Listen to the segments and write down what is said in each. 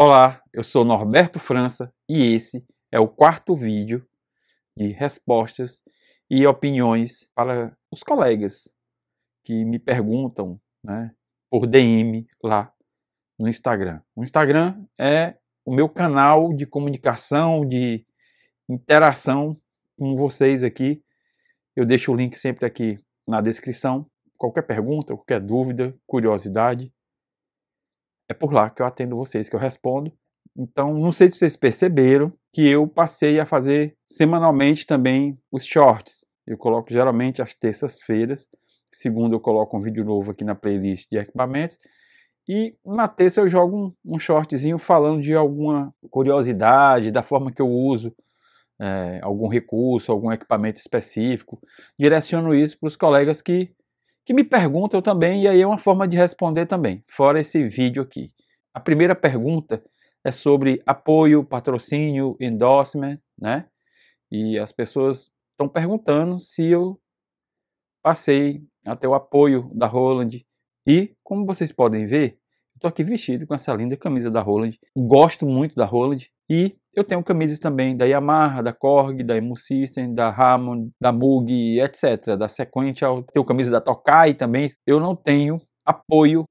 Olá, eu sou Norberto França e esse é o quarto vídeo de respostas e opiniões para os colegas que me perguntam né, por DM lá no Instagram. O Instagram é o meu canal de comunicação, de interação com vocês aqui. Eu deixo o link sempre aqui na descrição. Qualquer pergunta, qualquer dúvida, curiosidade, é por lá que eu atendo vocês, que eu respondo. Então, não sei se vocês perceberam que eu passei a fazer semanalmente também os shorts. Eu coloco geralmente às terças-feiras. Segunda, eu coloco um vídeo novo aqui na playlist de equipamentos. E na terça eu jogo um, um shortzinho falando de alguma curiosidade, da forma que eu uso é, algum recurso, algum equipamento específico. Direciono isso para os colegas que que me perguntam também, e aí é uma forma de responder também, fora esse vídeo aqui. A primeira pergunta é sobre apoio, patrocínio, endorsement, né? E as pessoas estão perguntando se eu passei até o apoio da Roland. E, como vocês podem ver, estou aqui vestido com essa linda camisa da Roland. Gosto muito da Roland e eu tenho camisas também da Yamaha, da Korg, da Emu System, da Hammond, da Moog, etc. Da Sequential, tenho camisa da Tokai também. Eu não tenho apoio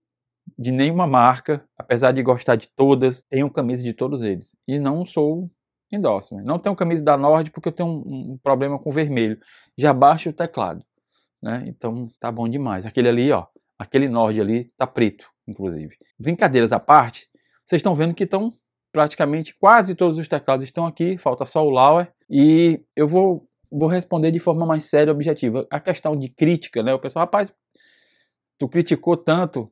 de nenhuma marca, apesar de gostar de todas, tenho camisa de todos eles. E não sou endorsement. Não tenho camisa da Nord porque eu tenho um, um problema com vermelho. Já baixo o teclado, né? Então tá bom demais. Aquele ali, ó, aquele Nord ali tá preto, inclusive. Brincadeiras à parte, vocês estão vendo que estão praticamente quase todos os teclados estão aqui, falta só o Lauer. E eu vou, vou responder de forma mais séria e objetiva. A questão de crítica, né? O pessoal, rapaz, tu criticou tanto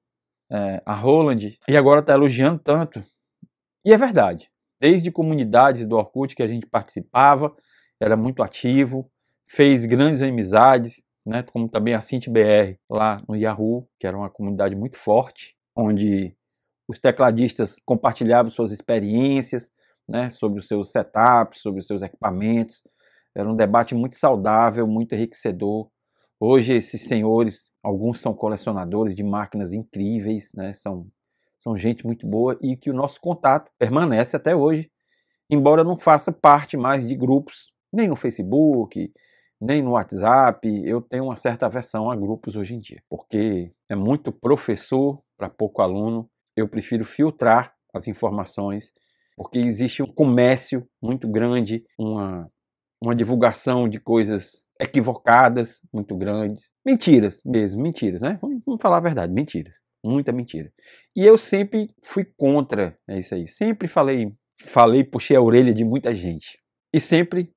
é, a Roland e agora tá elogiando tanto. E é verdade. Desde comunidades do Orkut que a gente participava, era muito ativo, fez grandes amizades, né? Como também a CintBR lá no Yahoo, que era uma comunidade muito forte, onde os tecladistas compartilhavam suas experiências né, sobre os seus setups, sobre os seus equipamentos. Era um debate muito saudável, muito enriquecedor. Hoje, esses senhores, alguns são colecionadores de máquinas incríveis, né, são, são gente muito boa e que o nosso contato permanece até hoje, embora não faça parte mais de grupos, nem no Facebook, nem no WhatsApp. Eu tenho uma certa aversão a grupos hoje em dia, porque é muito professor para pouco aluno eu prefiro filtrar as informações, porque existe um comércio muito grande, uma, uma divulgação de coisas equivocadas muito grandes. Mentiras mesmo, mentiras, né? Vamos, vamos falar a verdade, mentiras. Muita mentira. E eu sempre fui contra é isso aí. Sempre falei, falei, puxei a orelha de muita gente. E sempre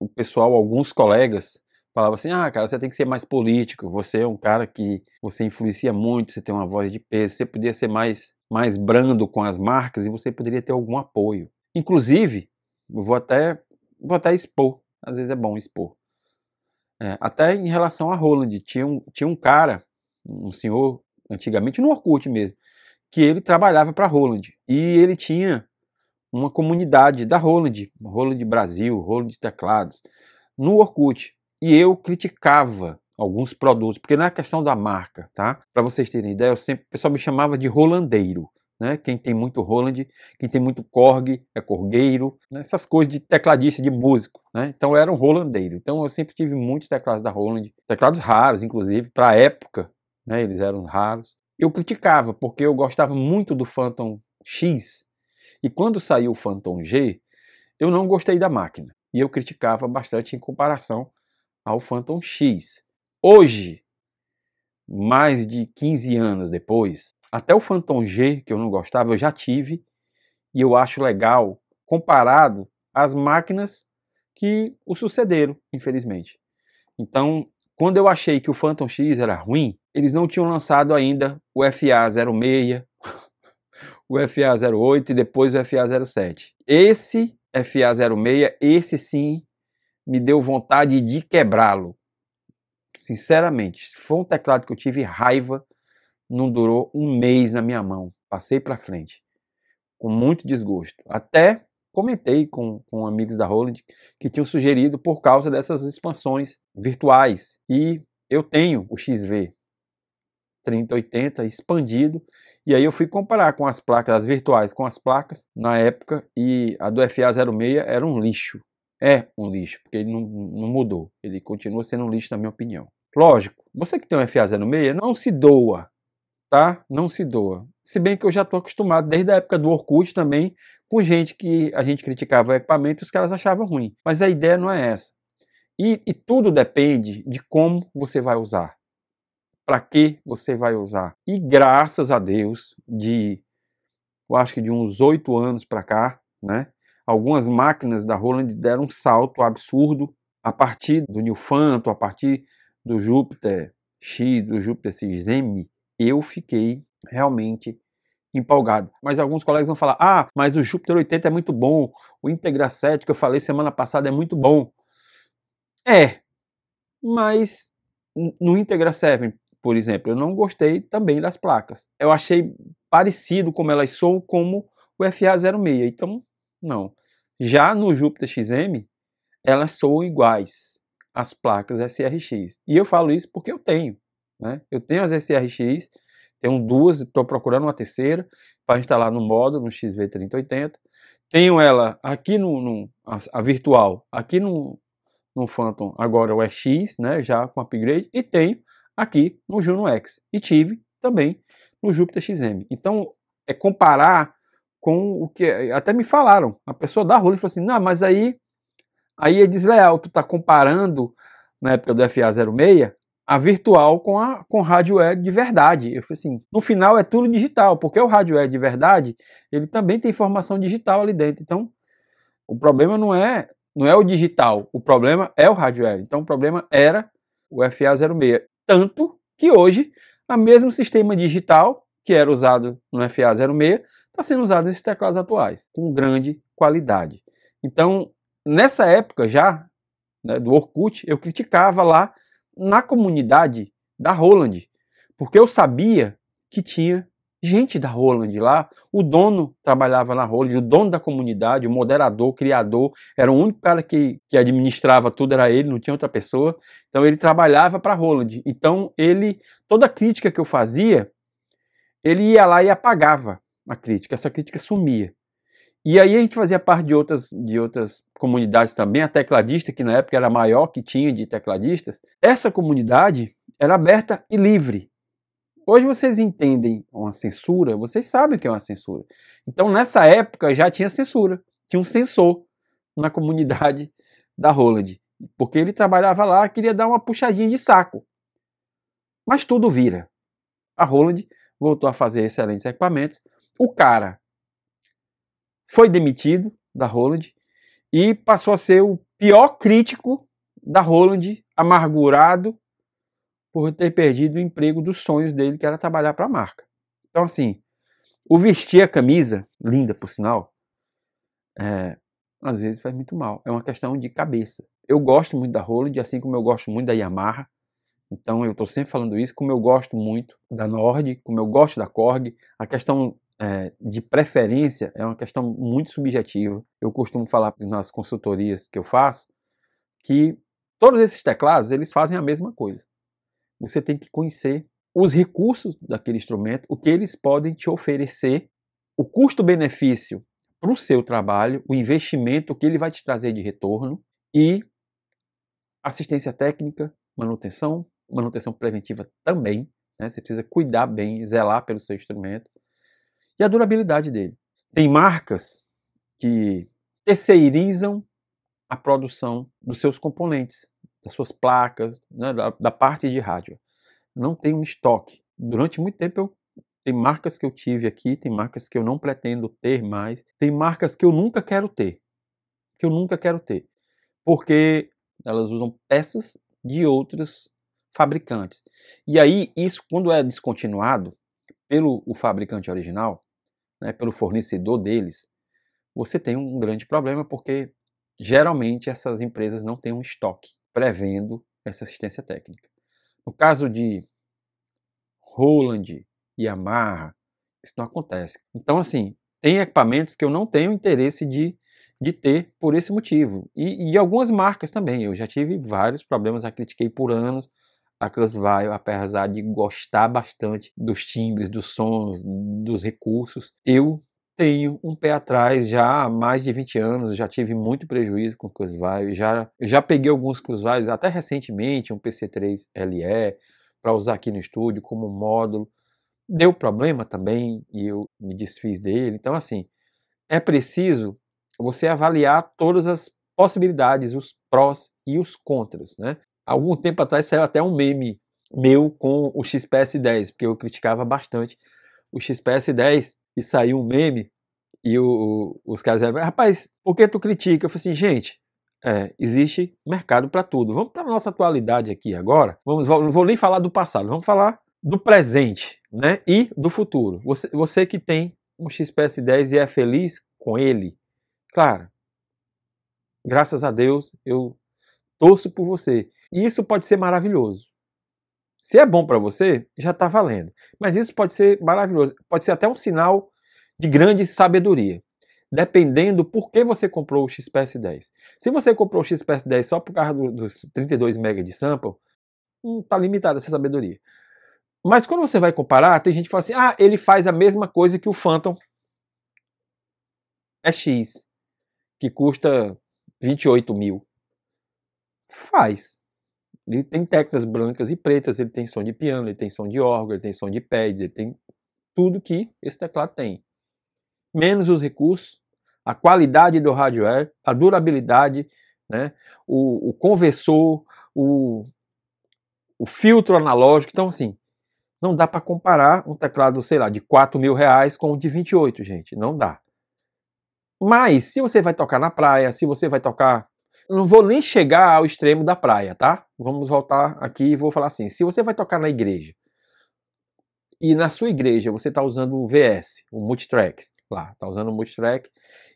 o pessoal, alguns colegas, falava assim: ah, cara, você tem que ser mais político, você é um cara que você influencia muito, você tem uma voz de peso, você poderia ser mais, mais brando com as marcas e você poderia ter algum apoio. Inclusive, eu vou até, vou até expor, às vezes é bom expor. É, até em relação a Roland, tinha um, tinha um cara, um senhor, antigamente no Orkut mesmo, que ele trabalhava para Roland e ele tinha uma comunidade da Roland, Roland Brasil, Roland Teclados, no Orkut e eu criticava alguns produtos, porque não é questão da marca, tá? Para vocês terem ideia, eu sempre, o pessoal me chamava de rolandeiro. Né? Quem tem muito Roland, quem tem muito Korg, é corgueiro, né? essas coisas de tecladista, de músico, né? Então eu era um rolandeiro. Então eu sempre tive muitos teclados da Roland, teclados raros, inclusive, para a época, né? Eles eram raros. Eu criticava, porque eu gostava muito do Phantom X. E quando saiu o Phantom G, eu não gostei da máquina. E eu criticava bastante em comparação ao Phantom X. Hoje, mais de 15 anos depois, até o Phantom G, que eu não gostava, eu já tive, e eu acho legal comparado às máquinas que o sucederam, infelizmente. Então, quando eu achei que o Phantom X era ruim, eles não tinham lançado ainda o FA06, o FA08 e depois o FA07. Esse FA06, esse sim me deu vontade de quebrá-lo. Sinceramente, foi um teclado que eu tive raiva, não durou um mês na minha mão. Passei para frente, com muito desgosto. Até comentei com, com amigos da Roland que tinham sugerido por causa dessas expansões virtuais. E eu tenho o XV 3080 expandido. E aí eu fui comparar com as placas, as virtuais com as placas na época. E a do FA06 era um lixo é um lixo, porque ele não, não mudou. Ele continua sendo um lixo, na minha opinião. Lógico, você que tem um FA 06, não se doa, tá? Não se doa. Se bem que eu já estou acostumado, desde a época do Orkut também, com gente que a gente criticava o equipamento e os caras achavam ruim. Mas a ideia não é essa. E, e tudo depende de como você vai usar. Para que você vai usar. E graças a Deus, de eu acho que de uns oito anos para cá, né? Algumas máquinas da Roland deram um salto absurdo a partir do New Phantom, a partir do Júpiter X, do Júpiter XM. Eu fiquei realmente empolgado. Mas alguns colegas vão falar: ah, mas o Júpiter 80 é muito bom, o Integra 7 que eu falei semana passada é muito bom. É, mas no Integra 7, por exemplo, eu não gostei também das placas. Eu achei parecido como elas são, como o FA06. Então não. Já no Júpiter XM, elas são iguais às placas SRX. E eu falo isso porque eu tenho. Né? Eu tenho as SRX, tenho duas, estou procurando uma terceira para instalar no módulo, no XV3080. Tenho ela aqui no, no a, a, virtual, aqui no, no Phantom, agora o EX, né, já com upgrade, e tenho aqui no Juno X. E tive também no Júpiter XM. Então, é comparar com o que. Até me falaram. A pessoa da Rolling falou assim: não, mas aí, aí é desleal. Tu tá comparando, na época do FA06, a virtual com a com web de verdade. Eu falei assim: no final é tudo digital, porque o rádio web de verdade, ele também tem informação digital ali dentro. Então, o problema não é. Não é o digital, o problema é o rádio web Então o problema era o FA06. Tanto que hoje, o mesmo sistema digital que era usado no FA06 está sendo usado nesses teclados atuais, com grande qualidade. Então, nessa época já, né, do Orkut, eu criticava lá na comunidade da Roland, porque eu sabia que tinha gente da Roland lá, o dono trabalhava na Roland, o dono da comunidade, o moderador, o criador, era o único cara que, que administrava tudo, era ele, não tinha outra pessoa. Então ele trabalhava para a Roland. Então ele, toda crítica que eu fazia, ele ia lá e apagava a crítica, essa crítica sumia. E aí a gente fazia parte de outras, de outras comunidades também, a tecladista, que na época era a maior que tinha de tecladistas. Essa comunidade era aberta e livre. Hoje vocês entendem uma censura, vocês sabem o que é uma censura. Então nessa época já tinha censura, tinha um censor na comunidade da Roland, porque ele trabalhava lá, queria dar uma puxadinha de saco. Mas tudo vira. A Roland voltou a fazer excelentes equipamentos, o cara foi demitido da Roland e passou a ser o pior crítico da Roland, amargurado por ter perdido o emprego dos sonhos dele, que era trabalhar para a marca. Então, assim, o vestir a camisa, linda por sinal, é, às vezes faz muito mal. É uma questão de cabeça. Eu gosto muito da Roland, assim como eu gosto muito da Yamaha. Então eu estou sempre falando isso, como eu gosto muito da Nord, como eu gosto da Korg. A questão é, de preferência é uma questão muito subjetiva. Eu costumo falar nas consultorias que eu faço que todos esses teclados eles fazem a mesma coisa. Você tem que conhecer os recursos daquele instrumento, o que eles podem te oferecer, o custo-benefício para o seu trabalho, o investimento o que ele vai te trazer de retorno e assistência técnica, manutenção, manutenção preventiva também. Né? Você precisa cuidar bem, zelar pelo seu instrumento e a durabilidade dele. Tem marcas que terceirizam a produção dos seus componentes, das suas placas, né, da, da, parte de rádio. Não tem um estoque. Durante muito tempo eu tem marcas que eu tive aqui, tem marcas que eu não pretendo ter mais, tem marcas que eu nunca quero ter, que eu nunca quero ter, porque elas usam peças de outros fabricantes. E aí isso quando é descontinuado, pelo o fabricante original, né, pelo fornecedor deles, você tem um grande problema porque geralmente essas empresas não têm um estoque prevendo essa assistência técnica. No caso de Roland e Yamaha, isso não acontece. Então, assim, tem equipamentos que eu não tenho interesse de, de ter por esse motivo. E, e algumas marcas também. Eu já tive vários problemas, já critiquei por anos a Crossvile, apesar de gostar bastante dos timbres, dos sons, dos recursos, eu tenho um pé atrás já há mais de 20 anos, já tive muito prejuízo com Crossvile, já, já peguei alguns Crossviles até recentemente, um PC3 LE, para usar aqui no estúdio como módulo. Deu problema também e eu me desfiz dele. Então, assim, é preciso você avaliar todas as possibilidades, os prós e os contras, né? algum tempo atrás saiu até um meme meu com o XPS10, porque eu criticava bastante o XPS10 e saiu um meme e o, os caras eram rapaz, por que tu critica? Eu falei assim, gente, é, existe mercado para tudo. Vamos para a nossa atualidade aqui agora. Vamos, não vou nem falar do passado, vamos falar do presente né? e do futuro. Você, você que tem um XPS10 e é feliz com ele, claro, graças a Deus, eu torço por você. E isso pode ser maravilhoso. Se é bom para você, já está valendo. Mas isso pode ser maravilhoso. Pode ser até um sinal de grande sabedoria. Dependendo por que você comprou o XPS10. Se você comprou o XPS10 só por causa dos 32 MB de sample, está hum, limitada essa sabedoria. Mas quando você vai comparar, tem gente que fala assim: ah, ele faz a mesma coisa que o Phantom X, que custa 28 mil. Faz. Ele tem teclas brancas e pretas, ele tem som de piano, ele tem som de órgão, ele tem som de pad, ele tem tudo que esse teclado tem. Menos os recursos, a qualidade do hardware, a durabilidade, né? o, o conversor, o, o filtro analógico. Então, assim, não dá para comparar um teclado, sei lá, de 4 mil reais com um de 28, gente. Não dá. Mas, se você vai tocar na praia, se você vai tocar. Eu não vou nem chegar ao extremo da praia, tá? vamos voltar aqui e vou falar assim: se você vai tocar na igreja e na sua igreja você está usando o VS, o Multitrack, lá, está usando o Multitrack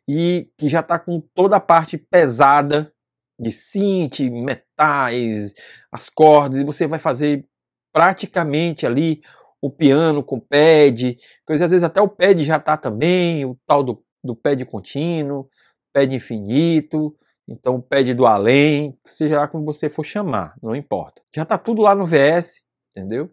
e que já está com toda a parte pesada de synth, metais, as cordas, e você vai fazer praticamente ali o piano com pad, coisa às vezes até o pad já está também, o tal do, do pad contínuo, pad infinito, então pede do além, seja lá como você for chamar, não importa. Já está tudo lá no VS, entendeu?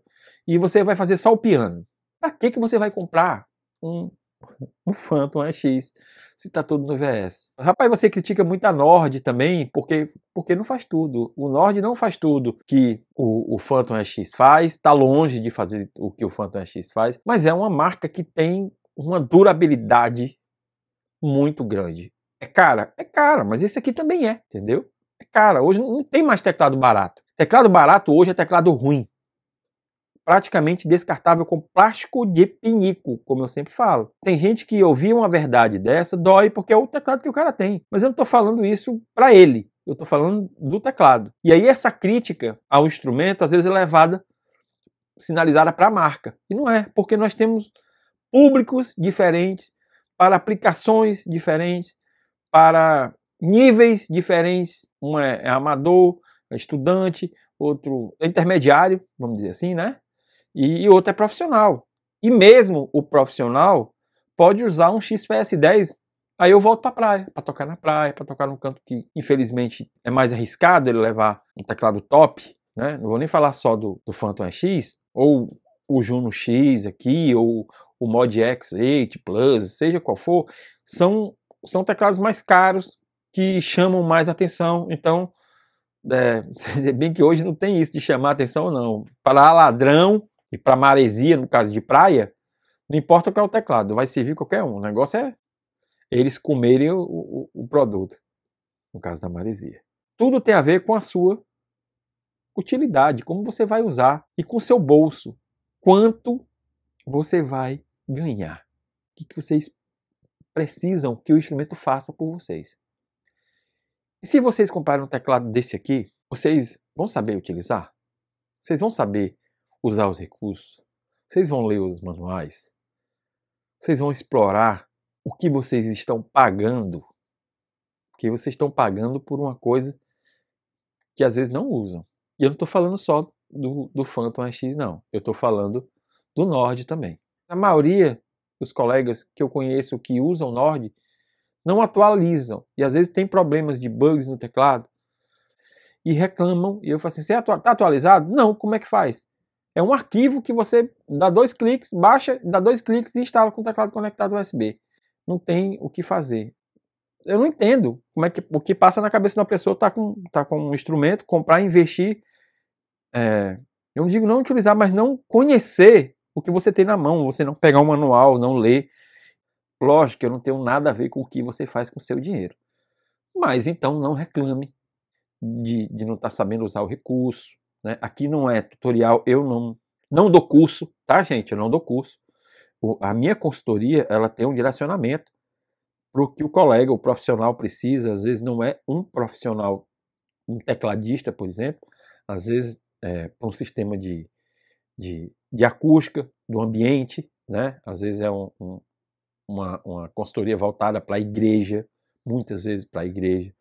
E você vai fazer só o piano. Para que, que você vai comprar um, um Phantom RX se está tudo no VS? Rapaz, você critica muito a Nord também, porque, porque não faz tudo. O Nord não faz tudo que o, o Phantom RX faz, está longe de fazer o que o Phantom RX faz, mas é uma marca que tem uma durabilidade muito grande. É cara? É cara, mas esse aqui também é, entendeu? É cara. Hoje não tem mais teclado barato. Teclado barato hoje é teclado ruim. Praticamente descartável com plástico de pinico, como eu sempre falo. Tem gente que ouvir uma verdade dessa dói porque é o teclado que o cara tem. Mas eu não estou falando isso para ele. Eu estou falando do teclado. E aí essa crítica ao instrumento às vezes é levada, sinalizada para a marca. E não é, porque nós temos públicos diferentes, para aplicações diferentes, para níveis diferentes. Um é, é, amador, é estudante, outro é intermediário, vamos dizer assim, né? E, e outro é profissional. E mesmo o profissional pode usar um XPS10. Aí eu volto para a praia, para tocar na praia, para tocar num canto que infelizmente é mais arriscado ele levar um teclado top, né? Não vou nem falar só do, do Phantom X ou o Juno X aqui ou o Mod X8 Plus, seja qual for, são são teclados mais caros que chamam mais atenção. Então, é, é, bem que hoje não tem isso de chamar atenção, não. Para ladrão e para maresia, no caso de praia, não importa qual é o teclado, vai servir qualquer um. O negócio é eles comerem o, o, o produto, no caso da maresia. Tudo tem a ver com a sua utilidade, como você vai usar e com o seu bolso. Quanto você vai ganhar? O que, que você espera? precisam que o instrumento faça por vocês. E se vocês comprarem um teclado desse aqui, vocês vão saber utilizar? Vocês vão saber usar os recursos? Vocês vão ler os manuais? Vocês vão explorar o que vocês estão pagando? Porque vocês estão pagando por uma coisa que às vezes não usam. E eu não estou falando só do, do Phantom X, não. Eu estou falando do Nord também. A maioria os colegas que eu conheço que usam Nord não atualizam e às vezes tem problemas de bugs no teclado e reclamam. E eu falo assim: você está é atualizado? Não, como é que faz? É um arquivo que você dá dois cliques, baixa, dá dois cliques e instala com o teclado conectado USB. Não tem o que fazer. Eu não entendo como é que o que passa na cabeça de uma pessoa tá com, tá com um instrumento, comprar, investir. É, eu não digo não utilizar, mas não conhecer o que você tem na mão, você não pegar o um manual, não ler. Lógico, eu não tenho nada a ver com o que você faz com o seu dinheiro. Mas então não reclame de, de não estar tá sabendo usar o recurso. Né? Aqui não é tutorial, eu não, não dou curso, tá, gente? Eu não dou curso. O, a minha consultoria ela tem um direcionamento para o que o colega, o profissional precisa. Às vezes não é um profissional, um tecladista, por exemplo. Às vezes, é, para um sistema de, de de acústica do ambiente, né? Às vezes é um, um, uma, uma consultoria voltada para a igreja, muitas vezes para a igreja,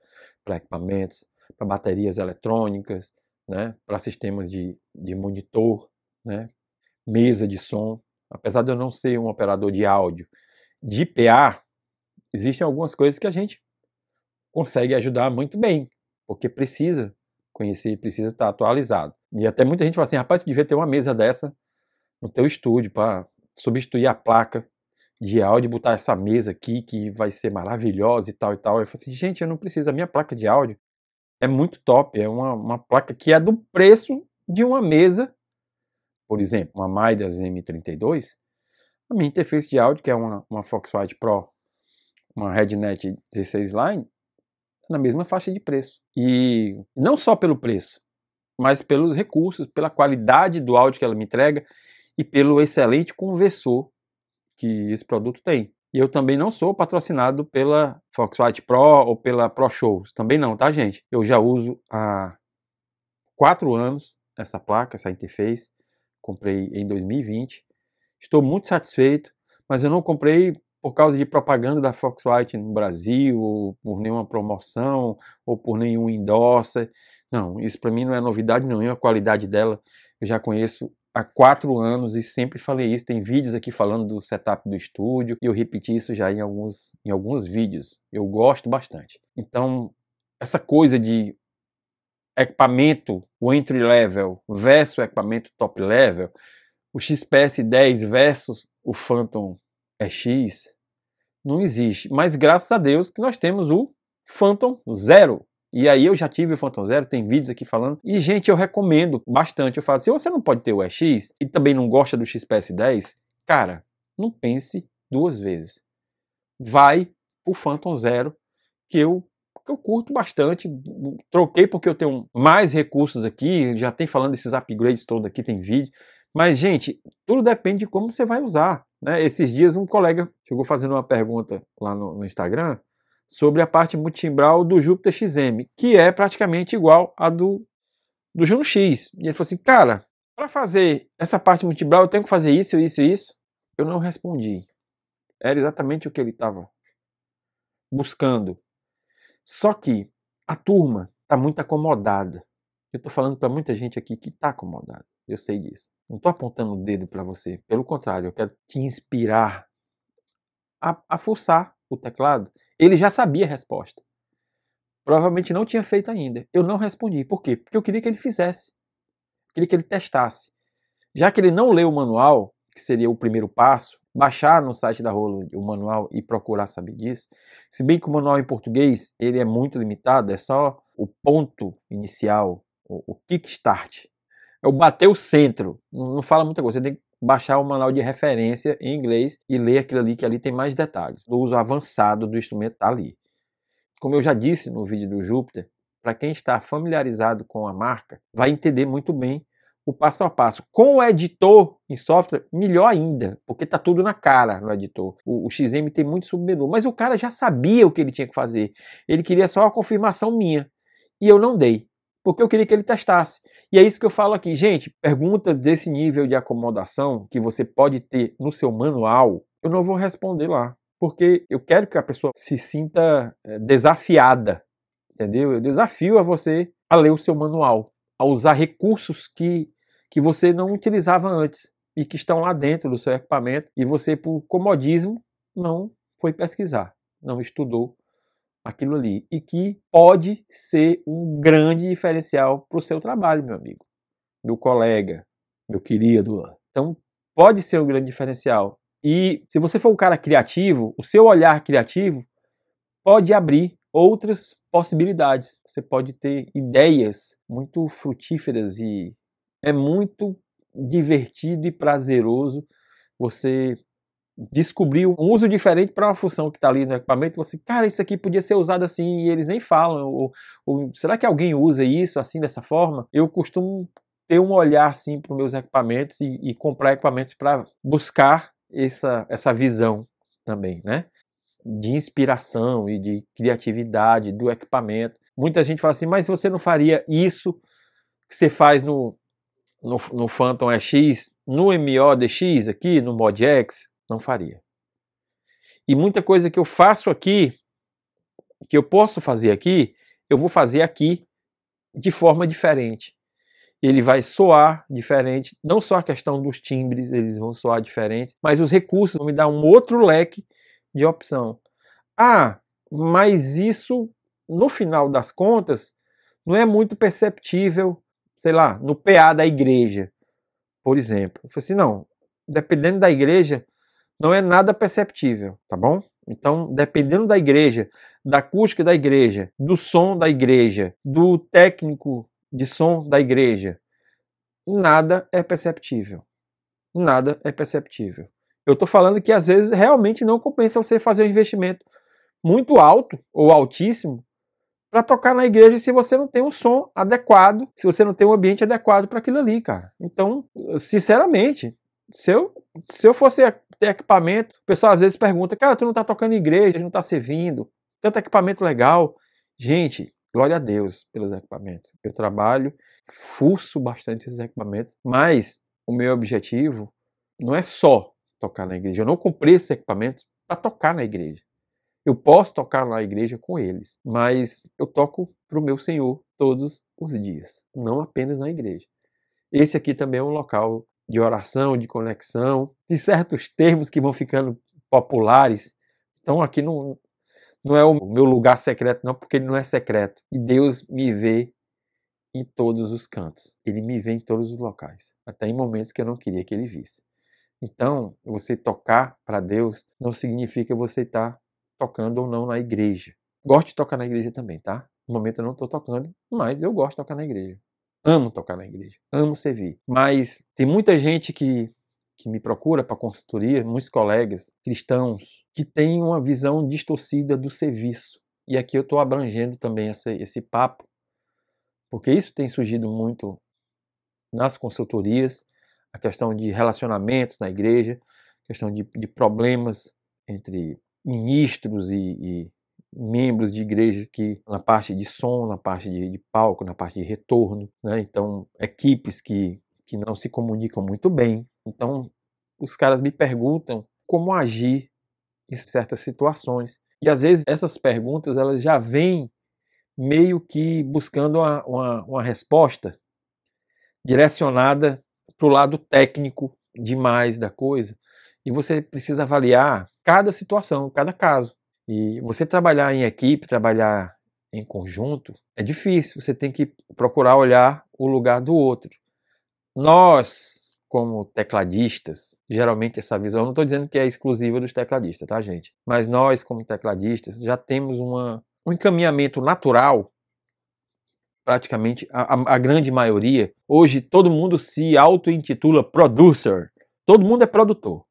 para equipamentos, para baterias eletrônicas, né? Para sistemas de, de monitor, né? Mesa de som. Apesar de eu não ser um operador de áudio, de PA, existem algumas coisas que a gente consegue ajudar muito bem, porque precisa conhecer, precisa estar atualizado. E até muita gente fala assim, rapaz, devia ter uma mesa dessa no teu estúdio para substituir a placa de áudio, botar essa mesa aqui que vai ser maravilhosa e tal e tal. Eu falei assim, gente, eu não preciso, a minha placa de áudio é muito top, é uma, uma placa que é do preço de uma mesa, por exemplo, uma Maidas M32, a minha interface de áudio, que é uma, uma Foxrite Pro, uma RedNet 16 Line, tá na mesma faixa de preço. E não só pelo preço, mas pelos recursos, pela qualidade do áudio que ela me entrega e pelo excelente conversor que esse produto tem. E eu também não sou patrocinado pela Foxlight Pro ou pela Pro Shows. Também não, tá, gente? Eu já uso há quatro anos essa placa, essa interface. Comprei em 2020. Estou muito satisfeito, mas eu não comprei por causa de propaganda da Foxlight no Brasil, ou por nenhuma promoção, ou por nenhum endosser. Não, isso para mim não é novidade nenhuma. A qualidade dela eu já conheço há quatro anos e sempre falei isso. Tem vídeos aqui falando do setup do estúdio e eu repeti isso já em alguns, em alguns vídeos. Eu gosto bastante. Então, essa coisa de equipamento, o entry-level versus o equipamento top-level, o XPS-10 versus o Phantom X, não existe. Mas graças a Deus que nós temos o Phantom Zero, e aí eu já tive o Phantom Zero, tem vídeos aqui falando. E, gente, eu recomendo bastante. Eu falo, assim, se você não pode ter o EX e também não gosta do XPS10, cara, não pense duas vezes. Vai o Phantom Zero, que eu, que eu curto bastante. Troquei porque eu tenho mais recursos aqui. Já tem falando desses upgrades todo aqui, tem vídeo. Mas, gente, tudo depende de como você vai usar. Né? Esses dias um colega chegou fazendo uma pergunta lá no, no Instagram sobre a parte multimbral do Júpiter XM, que é praticamente igual a do, do Juno X. E ele falou assim, cara, para fazer essa parte multimbral eu tenho que fazer isso, isso e isso? Eu não respondi. Era exatamente o que ele estava buscando. Só que a turma está muito acomodada. Eu estou falando para muita gente aqui que está acomodada. Eu sei disso. Não estou apontando o dedo para você. Pelo contrário, eu quero te inspirar a, a forçar o teclado ele já sabia a resposta. Provavelmente não tinha feito ainda. Eu não respondi. Por quê? Porque eu queria que ele fizesse. Eu queria que ele testasse. Já que ele não leu o manual, que seria o primeiro passo, baixar no site da Rolo o manual e procurar saber disso. Se bem que o manual em português ele é muito limitado, é só o ponto inicial, o, o kickstart. É o bater o centro. Não, não fala muita coisa. Você tem que baixar o manual de referência em inglês e ler aquilo ali, que ali tem mais detalhes. O uso avançado do instrumento está ali. Como eu já disse no vídeo do Júpiter, para quem está familiarizado com a marca, vai entender muito bem o passo a passo. Com o editor em software, melhor ainda, porque está tudo na cara no editor. O, o XM tem muito submenu, mas o cara já sabia o que ele tinha que fazer. Ele queria só a confirmação minha e eu não dei porque eu queria que ele testasse. E é isso que eu falo aqui, gente. Perguntas desse nível de acomodação que você pode ter no seu manual, eu não vou responder lá, porque eu quero que a pessoa se sinta eh, desafiada, entendeu? Eu desafio a você a ler o seu manual, a usar recursos que, que você não utilizava antes e que estão lá dentro do seu equipamento e você, por comodismo, não foi pesquisar, não estudou aquilo ali e que pode ser um grande diferencial para o seu trabalho, meu amigo, meu colega, meu querido. Então, pode ser um grande diferencial. E se você for um cara criativo, o seu olhar criativo pode abrir outras possibilidades. Você pode ter ideias muito frutíferas e é muito divertido e prazeroso você descobriu um uso diferente para uma função que está ali no equipamento, você, assim, cara, isso aqui podia ser usado assim e eles nem falam, ou, ou será que alguém usa isso assim dessa forma? Eu costumo ter um olhar assim para os meus equipamentos e, e comprar equipamentos para buscar essa, essa visão também, né? De inspiração e de criatividade do equipamento. Muita gente fala assim, mas você não faria isso que você faz no, no, no Phantom EX, no MODX aqui, no ModX, não faria. E muita coisa que eu faço aqui, que eu posso fazer aqui, eu vou fazer aqui de forma diferente. Ele vai soar diferente, não só a questão dos timbres, eles vão soar diferentes, mas os recursos vão me dar um outro leque de opção. Ah, mas isso, no final das contas, não é muito perceptível, sei lá, no PA da igreja, por exemplo. Eu falei assim, não, dependendo da igreja, não é nada perceptível, tá bom? Então, dependendo da igreja, da acústica da igreja, do som da igreja, do técnico de som da igreja, nada é perceptível. Nada é perceptível. Eu estou falando que às vezes realmente não compensa você fazer um investimento muito alto ou altíssimo para tocar na igreja se você não tem um som adequado, se você não tem um ambiente adequado para aquilo ali, cara. Então, sinceramente, se eu, se eu fosse ter equipamento. O pessoal às vezes pergunta, cara, tu não tá tocando igreja, não tá servindo, tanto equipamento legal. Gente, glória a Deus pelos equipamentos. Eu trabalho, fuço bastante esses equipamentos, mas o meu objetivo não é só tocar na igreja. Eu não comprei esses equipamentos para tocar na igreja. Eu posso tocar na igreja com eles, mas eu toco para o meu Senhor todos os dias, não apenas na igreja. Esse aqui também é um local de oração, de conexão, de certos termos que vão ficando populares. Então aqui não, não é o meu lugar secreto, não, porque ele não é secreto. E Deus me vê em todos os cantos. Ele me vê em todos os locais, até em momentos que eu não queria que ele visse. Então, você tocar para Deus não significa você estar tá tocando ou não na igreja. Gosto de tocar na igreja também, tá? No momento eu não estou tocando, mas eu gosto de tocar na igreja amo tocar na igreja, amo servir. Mas tem muita gente que, que me procura para consultoria, muitos colegas cristãos, que tem uma visão distorcida do serviço. E aqui eu estou abrangendo também essa, esse papo, porque isso tem surgido muito nas consultorias, a questão de relacionamentos na igreja, questão de, de problemas entre ministros e, e membros de igrejas que, na parte de som, na parte de, de palco, na parte de retorno, né? Então, equipes que, que não se comunicam muito bem. Então, os caras me perguntam como agir em certas situações. E às vezes essas perguntas elas já vêm meio que buscando uma, uma, uma resposta direcionada para o lado técnico demais da coisa. E você precisa avaliar cada situação, cada caso. E você trabalhar em equipe, trabalhar em conjunto, é difícil. Você tem que procurar olhar o lugar do outro. Nós, como tecladistas, geralmente essa visão, não estou dizendo que é exclusiva dos tecladistas, tá, gente? Mas nós, como tecladistas, já temos uma, um encaminhamento natural, praticamente a, a grande maioria. Hoje, todo mundo se auto-intitula producer. Todo mundo é produtor.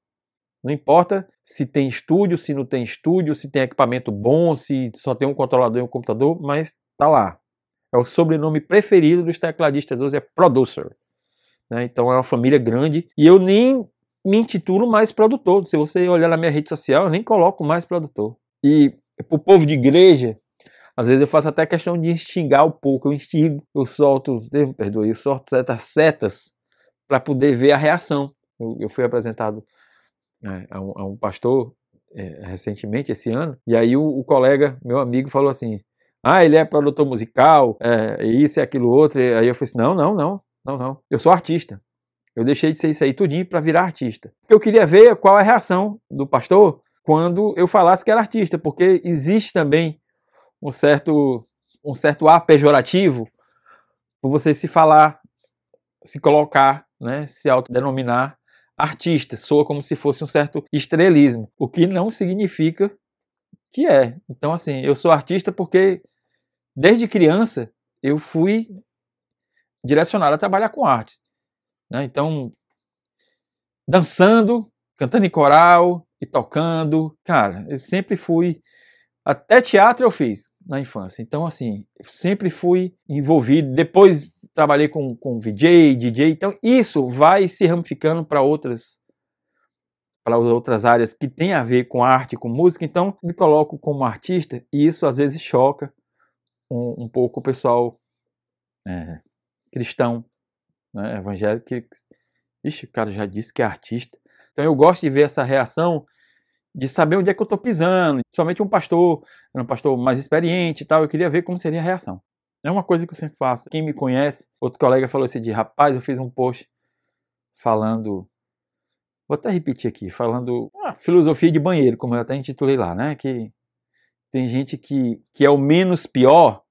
Não importa se tem estúdio, se não tem estúdio, se tem equipamento bom, se só tem um controlador e um computador, mas tá lá. É o sobrenome preferido dos tecladistas hoje, é producer. Né? Então é uma família grande e eu nem me intitulo mais produtor. Se você olhar na minha rede social, eu nem coloco mais produtor. E pro povo de igreja, às vezes eu faço até questão de instigar um pouco. Eu instigo, eu solto, perdoe, eu solto certas setas para poder ver a reação. Eu, eu fui apresentado né, a, um, a, um, pastor é, recentemente, esse ano, e aí o, o, colega, meu amigo, falou assim: Ah, ele é produtor musical, é, é isso e aquilo outro. aí eu falei assim: Não, não, não, não, não. Eu sou artista. Eu deixei de ser isso aí tudinho para virar artista. Eu queria ver qual é a reação do pastor quando eu falasse que era artista, porque existe também um certo um certo ar pejorativo por você se falar, se colocar, né, se autodenominar artista, soa como se fosse um certo estrelismo, o que não significa que é. Então, assim, eu sou artista porque desde criança eu fui direcionado a trabalhar com arte. Né? Então, dançando, cantando em coral e tocando, cara, eu sempre fui. Até teatro eu fiz na infância. Então, assim, sempre fui envolvido. Depois trabalhei com, com VJ, DJ, então isso vai se ramificando para outras para outras áreas que tem a ver com arte, com música, então me coloco como artista e isso às vezes choca um, um pouco o pessoal é, cristão, né, evangélico, que, ixi, o cara já disse que é artista. Então eu gosto de ver essa reação de saber onde é que eu estou pisando. Somente um pastor, um pastor mais experiente e tal, eu queria ver como seria a reação. É uma coisa que eu sempre faço. Quem me conhece, outro colega falou esse assim de rapaz, eu fiz um post falando, vou até repetir aqui, falando filosofia de banheiro, como eu até intitulei lá, né? Que tem gente que, que é o menos pior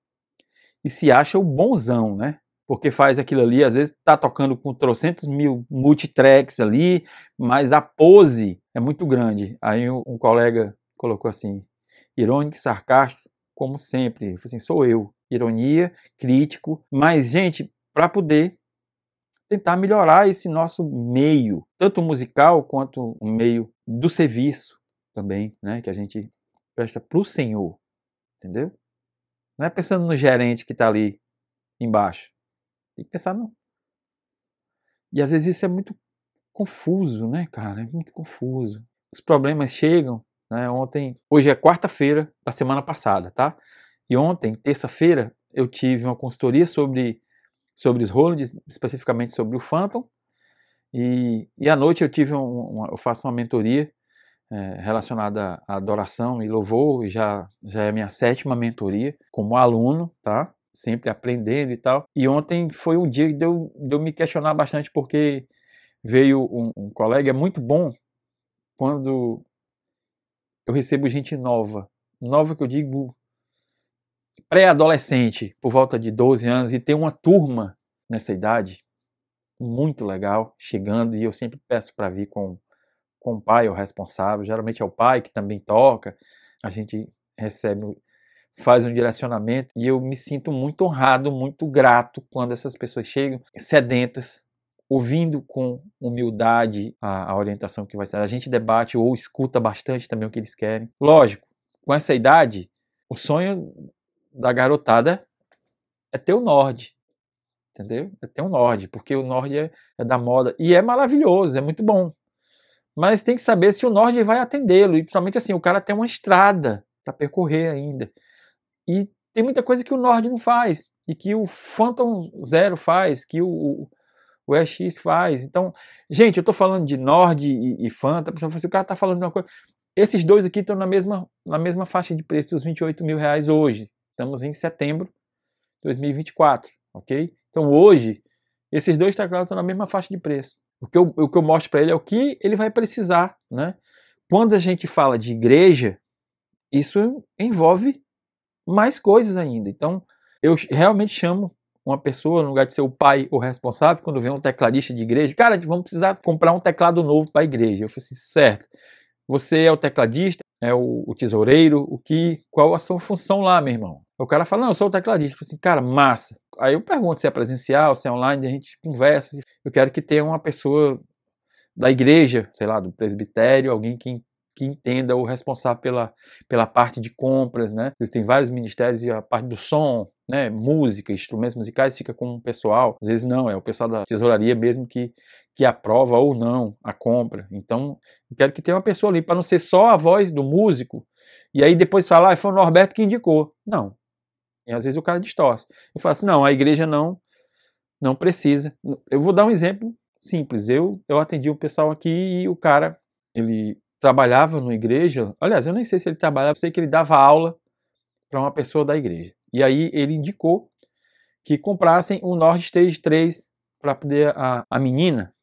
e se acha o bonzão, né? Porque faz aquilo ali, às vezes tá tocando com trocentos mil multitracks ali, mas a pose é muito grande. Aí um, um colega colocou assim, irônico, sarcástico, como sempre, eu falei assim, sou eu ironia, crítico, mas, gente, para poder tentar melhorar esse nosso meio, tanto musical quanto o meio do serviço também, né, que a gente presta para o Senhor, entendeu? Não é pensando no gerente que está ali embaixo, tem que pensar no... E às vezes isso é muito confuso, né, cara, é muito confuso. Os problemas chegam, né, ontem, hoje é quarta-feira da semana passada, tá? E ontem, terça-feira, eu tive uma consultoria sobre, sobre os rolos, especificamente sobre o Phantom. E, e à noite eu tive um, uma, eu faço uma mentoria é, relacionada à adoração e louvor, e já, já é a minha sétima mentoria como aluno, tá? Sempre aprendendo e tal. E ontem foi um dia que deu, deu me questionar bastante, porque veio um, um colega, é muito bom quando eu recebo gente nova. Nova que eu digo pré-adolescente, por volta de 12 anos, e tem uma turma nessa idade muito legal chegando, e eu sempre peço para vir com, com o pai, o responsável, geralmente é o pai que também toca, a gente recebe, faz um direcionamento, e eu me sinto muito honrado, muito grato quando essas pessoas chegam sedentas, ouvindo com humildade a, a orientação que vai ser. A gente debate ou escuta bastante também o que eles querem. Lógico, com essa idade, o sonho da garotada é ter o Nord. Entendeu? É ter o Nord, porque o Nord é, é da moda. E é maravilhoso, é muito bom. Mas tem que saber se o Nord vai atendê-lo. E principalmente assim, o cara tem uma estrada para percorrer ainda. E tem muita coisa que o Nord não faz. E que o Phantom Zero faz, que o, o EX faz. Então, gente, eu estou falando de Nord e, e o cara está falando de uma coisa. Esses dois aqui estão na mesma, na mesma faixa de preço dos 28 mil reais hoje. Estamos em setembro de 2024, ok? Então hoje, esses dois teclados estão na mesma faixa de preço. O que eu, o que eu mostro para ele é o que ele vai precisar, né? Quando a gente fala de igreja, isso envolve mais coisas ainda. Então, eu realmente chamo uma pessoa, no lugar de ser o pai ou responsável, quando vem um tecladista de igreja, cara, vamos precisar comprar um teclado novo para a igreja. Eu falei assim, certo. Você é o tecladista, é o, o, tesoureiro, o que, qual a sua função lá, meu irmão. O cara fala, não, eu sou o tecladista. Eu falo assim, cara, massa. Aí eu pergunto se é presencial, se é online, a gente conversa. Eu quero que tenha uma pessoa da igreja, sei lá, do presbitério, alguém que que entenda, o responsável pela, pela parte de compras, né? Existem vários ministérios e a parte do som, né, música, instrumentos musicais fica com o pessoal. Às vezes não, é o pessoal da tesouraria mesmo que, que aprova ou não a compra. Então, eu quero que tenha uma pessoa ali, para não ser só a voz do músico, e aí depois falar, ah, foi o Norberto que indicou. Não. E às vezes o cara distorce. Eu falo assim, não, a igreja não, não precisa. Eu vou dar um exemplo simples. Eu, eu atendi um pessoal aqui e o cara, ele trabalhava numa igreja. Aliás, eu nem sei se ele trabalhava, eu sei que ele dava aula para uma pessoa da igreja. E aí ele indicou que comprassem o um Nord Stage 3 para poder a, a menina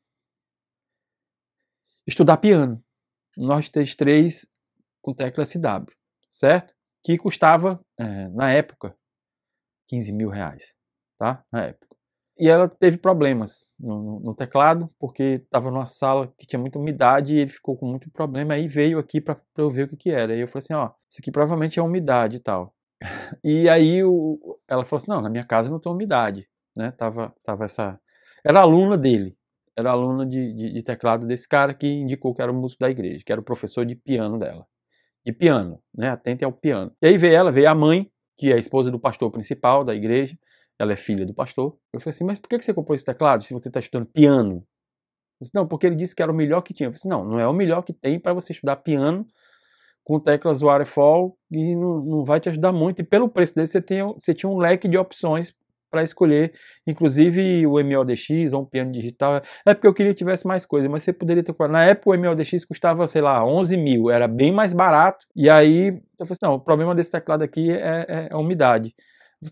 estudar piano. O Nord Stage 3 com tecla CW, certo? Que custava, é, na época, 15 mil reais, tá? Na época e ela teve problemas no, no teclado, porque estava numa sala que tinha muita umidade e ele ficou com muito problema. Aí veio aqui para eu ver o que, que era. E eu falei assim: ó, isso aqui provavelmente é umidade e tal. E aí o, ela falou assim: não, na minha casa não tem umidade. Né? Tava, tava essa. Era aluna dele, era aluna de, de, de teclado desse cara que indicou que era o músico da igreja, que era o professor de piano dela. De piano, né? Atente ao piano. E aí veio ela, veio a mãe, que é a esposa do pastor principal da igreja ela é filha do pastor. Eu falei assim, mas por que você comprou esse teclado se você está estudando piano? Eu disse, não, porque ele disse que era o melhor que tinha. Eu disse, assim, não, não é o melhor que tem para você estudar piano com teclas waterfall e não, não vai te ajudar muito. E pelo preço dele, você, tem, você tinha um leque de opções para escolher, inclusive o MODX ou um piano digital. É porque eu queria que tivesse mais coisa, mas você poderia ter. Na época o MODX custava, sei lá, 11 mil, era bem mais barato. E aí eu falei assim: não, o problema desse teclado aqui é, é, é a umidade.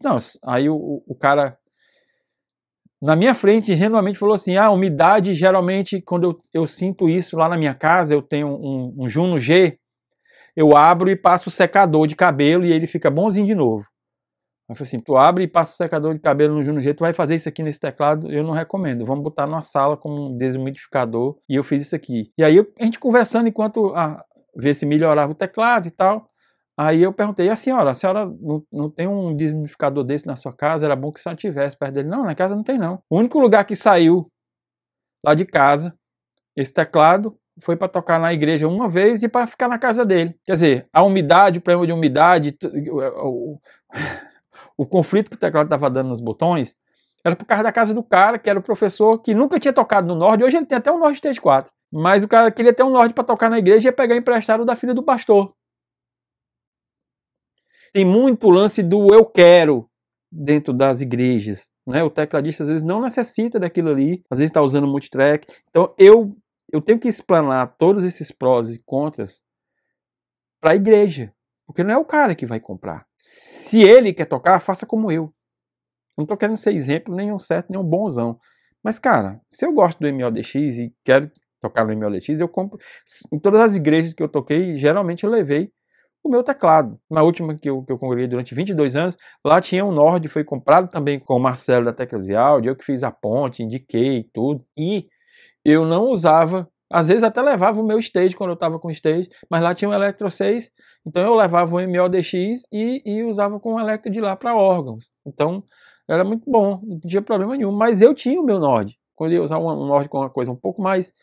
Não, aí o, o cara na minha frente, ingenuamente, falou assim: ah, umidade, geralmente, quando eu, eu sinto isso lá na minha casa, eu tenho um, um, Juno G, eu abro e passo o secador de cabelo e ele fica bonzinho de novo. Eu falei assim: tu abre e passa o secador de cabelo no Juno G, tu vai fazer isso aqui nesse teclado, eu não recomendo. Vamos botar numa sala com um desumidificador e eu fiz isso aqui. E aí a gente conversando enquanto a, vê se melhorava o teclado e tal. Aí eu perguntei, a senhora, a senhora não, não, tem um desmistificador desse na sua casa? Era bom que a senhora tivesse perto dele. Não, na casa não tem não. O único lugar que saiu lá de casa, esse teclado, foi para tocar na igreja uma vez e para ficar na casa dele. Quer dizer, a umidade, o problema de umidade, o, o, o conflito que o teclado estava dando nos botões, era por causa da casa do cara, que era o professor que nunca tinha tocado no Nord. Hoje ele tem até um Nord 34. Mas o cara queria ter um Nord para tocar na igreja e ia pegar emprestado da filha do pastor tem muito lance do eu quero dentro das igrejas. Né? O tecladista às vezes não necessita daquilo ali, às vezes está usando multitrack. Então eu, eu tenho que explanar todos esses prós e contras para a igreja, porque não é o cara que vai comprar. Se ele quer tocar, faça como eu. Não estou querendo ser exemplo nenhum certo, nenhum bonzão. Mas, cara, se eu gosto do MODX e quero tocar no MODX, eu compro. Em todas as igrejas que eu toquei, geralmente eu levei o meu teclado. Na última que eu, que eu congreguei durante 22 anos, lá tinha um Nord, foi comprado também com o Marcelo da Teclas e Áudio, eu que fiz a ponte, indiquei tudo. E eu não usava, às vezes até levava o meu stage quando eu estava com stage, mas lá tinha um Electro 6, então eu levava o MODX e, e usava com o Electro de lá para órgãos. Então era muito bom, não tinha problema nenhum, mas eu tinha o meu Nord. Quando eu ia usar um Nord com uma coisa um pouco mais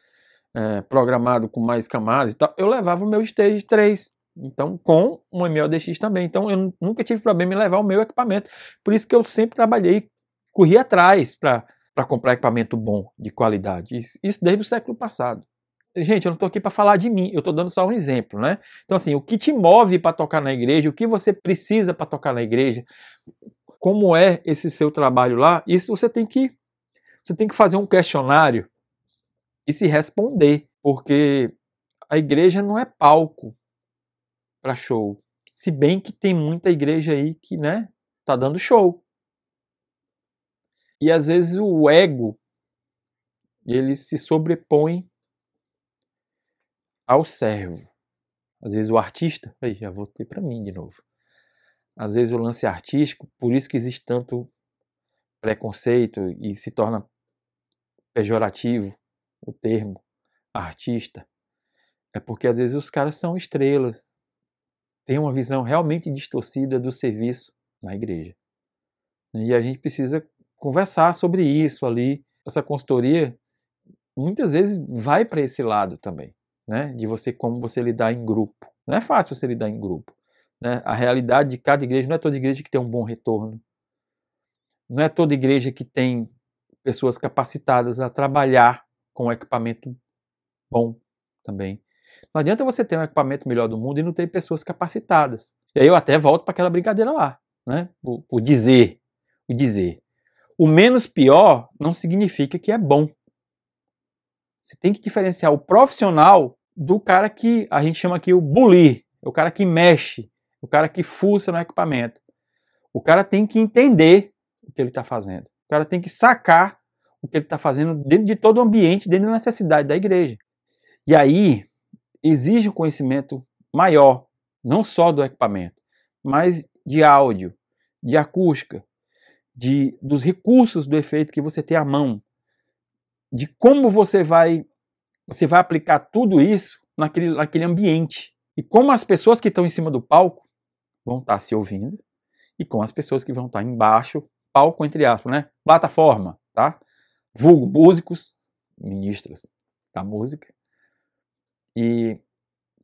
é, programado, com mais camadas e tal, eu levava o meu stage 3 então, com um MLDX também. Então, eu nunca tive problema em levar o meu equipamento. Por isso que eu sempre trabalhei, corri atrás para comprar equipamento bom, de qualidade. Isso, isso desde o século passado. Gente, eu não estou aqui para falar de mim, eu estou dando só um exemplo, né? Então, assim, o que te move para tocar na igreja, o que você precisa para tocar na igreja, como é esse seu trabalho lá, isso você tem que você tem que fazer um questionário e se responder, porque a igreja não é palco para show. Se bem que tem muita igreja aí que, né, tá dando show. E às vezes o ego ele se sobrepõe ao servo. Às vezes o artista, aí já voltei para mim de novo. Às vezes o lance artístico, por isso que existe tanto preconceito e se torna pejorativo o termo artista. É porque às vezes os caras são estrelas, tem uma visão realmente distorcida do serviço na igreja. Né? E a gente precisa conversar sobre isso ali. Essa consultoria muitas vezes vai para esse lado também, né? De você como você lidar em grupo. Não é fácil você lidar em grupo. Né? A realidade de cada igreja não é toda igreja que tem um bom retorno. Não é toda igreja que tem pessoas capacitadas a trabalhar com equipamento bom também. Não adianta você ter um equipamento melhor do mundo e não ter pessoas capacitadas. E aí eu até volto para aquela brincadeira lá, né? O, o dizer, o dizer. O menos pior não significa que é bom. Você tem que diferenciar o profissional do cara que a gente chama aqui o bully, é o cara que mexe, é o cara que fuça no equipamento. O cara tem que entender o que ele está fazendo. O cara tem que sacar o que ele está fazendo dentro de todo o ambiente, dentro da necessidade da igreja. E aí, exige um conhecimento maior, não só do equipamento, mas de áudio, de acústica, de, dos recursos do efeito que você tem à mão, de como você vai você vai aplicar tudo isso naquele, naquele ambiente e como as pessoas que estão em cima do palco vão estar tá se ouvindo e com as pessoas que vão estar tá embaixo, palco entre aspas, né? Plataforma, tá? Vulgo músicos, ministros da música, e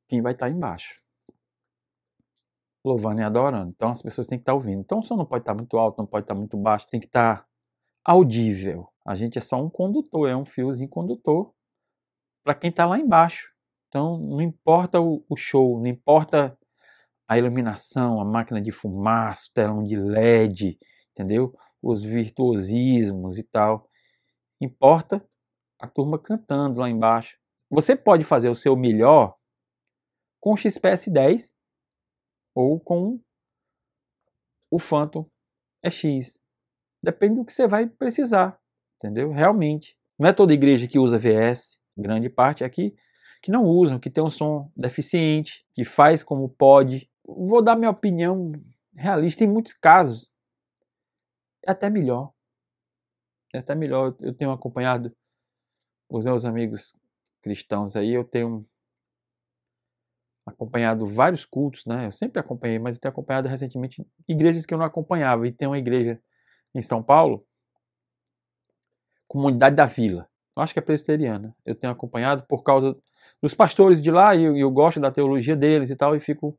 quem vai estar tá embaixo. Louvando e adorando. Então as pessoas têm que estar tá ouvindo. Então o som não pode estar tá muito alto, não pode estar muito baixo, tem que estar audível. A gente é só um condutor, é um fiozinho condutor para quem está lá embaixo. Então não importa o, o show, não importa a iluminação, a máquina de fumaça, o telão de LED, entendeu? Os virtuosismos e tal. Importa a turma cantando lá embaixo, você pode fazer o seu melhor com o XPS10 ou com o Phantom EX. Depende do que você vai precisar, entendeu? Realmente. Não é toda igreja que usa VS, grande parte aqui que não usam, que tem um som deficiente, que faz como pode. Vou dar minha opinião realista, em muitos casos é até melhor. É até melhor. Eu tenho acompanhado os meus amigos cristãos aí, eu tenho acompanhado vários cultos, né? Eu sempre acompanhei, mas eu tenho acompanhado recentemente igrejas que eu não acompanhava. E tem uma igreja em São Paulo, Comunidade da Vila. Eu acho que é presbiteriana. Eu tenho acompanhado por causa dos pastores de lá e eu, eu gosto da teologia deles e tal. E fico.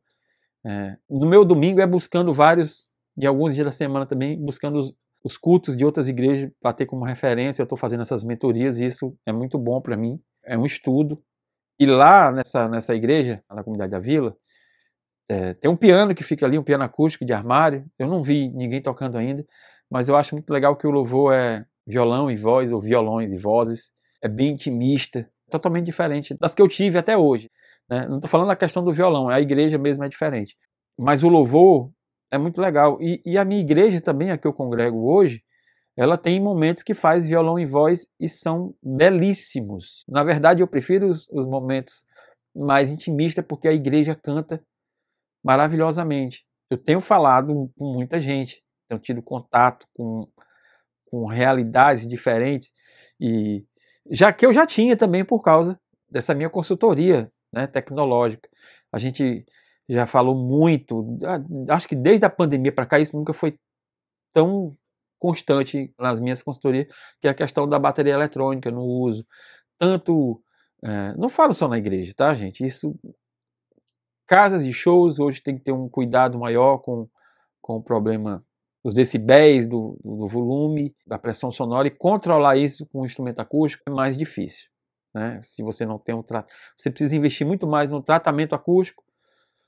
É, no meu domingo é buscando vários, e alguns dias da semana também, buscando os, os cultos de outras igrejas para ter como referência. Eu estou fazendo essas mentorias e isso é muito bom para mim é um estudo. E lá nessa, nessa igreja, na comunidade da vila, é, tem um piano que fica ali, um piano acústico de armário. Eu não vi ninguém tocando ainda, mas eu acho muito legal que o louvor é violão e voz, ou violões e vozes. É bem intimista, totalmente diferente das que eu tive até hoje. Né? Não estou falando da questão do violão, a igreja mesmo é diferente. Mas o louvor é muito legal. E, e a minha igreja também, a que eu congrego hoje, ela tem momentos que faz violão e voz e são belíssimos. Na verdade, eu prefiro os, os momentos mais intimistas porque a igreja canta maravilhosamente. Eu tenho falado com muita gente, tenho tido contato com, com realidades diferentes e já que eu já tinha também por causa dessa minha consultoria né, tecnológica. A gente já falou muito, acho que desde a pandemia para cá isso nunca foi tão constante nas minhas consultorias, que é a questão da bateria eletrônica no uso. Tanto. É, não falo só na igreja, tá, gente? Isso. Casas de shows hoje tem que ter um cuidado maior com, com o problema dos decibéis, do, do volume, da pressão sonora e controlar isso com um instrumento acústico é mais difícil. Né? Se você não tem um trato. Você precisa investir muito mais no tratamento acústico,